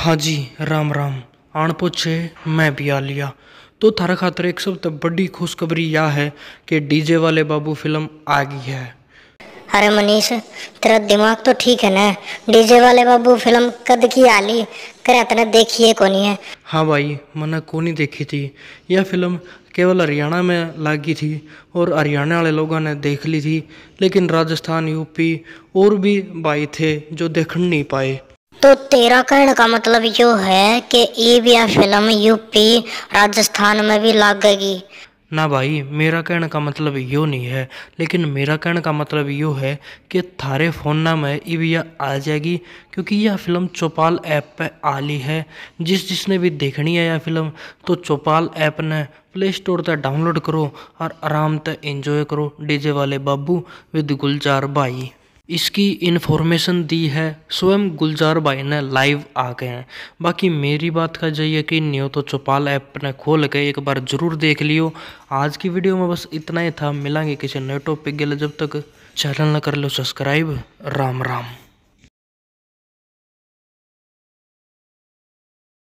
हाँ जी राम राम आण पूछे मैं भी आ लिया तो थारा खातर एक सब तब तो बड़ी खुशखबरी यह है कि डीजे वाले बाबू फिल्म आ गई है अरे मनीष तेरा दिमाग तो ठीक है ना डीजे वाले बाबू फिल्म कद की आली करे तने देखी है कोनी है हाँ भाई मैंने कोनी देखी थी यह फिल्म केवल हरियाणा में लागी थी और हरियाणा वाले लोगों ने देख ली थी लेकिन राजस्थान यूपी और भी भाई थे जो देख नहीं पाए तेरा कहने का मतलब यो है कि ये भी फिल्म यूपी राजस्थान में भी लागेगी ना भाई मेरा कहने का मतलब यो नहीं है लेकिन मेरा कहने का मतलब यो है कि थारे फोना में ई यह आ जाएगी क्योंकि यह फिल्म चौपाल ऐप पे आली है जिस जिसने भी देखनी है यह फिल्म तो चौपाल ऐप ने प्ले स्टोर तक डाउनलोड करो और आराम तक एंजॉय करो डीजे वाले बाबू विद गुलजार भाई इसकी इन्फॉर्मेशन दी है स्वयं गुलजार भाई ने लाइव आ गए हैं बाकी मेरी बात का जो यकीन नहीं हो तो चौपाल ऐप ने खोल के एक बार ज़रूर देख लियो आज की वीडियो में बस इतना ही था मिलेंगे किसी नए टॉपिक के लिए जब तक चैनल न कर लो सब्सक्राइब राम राम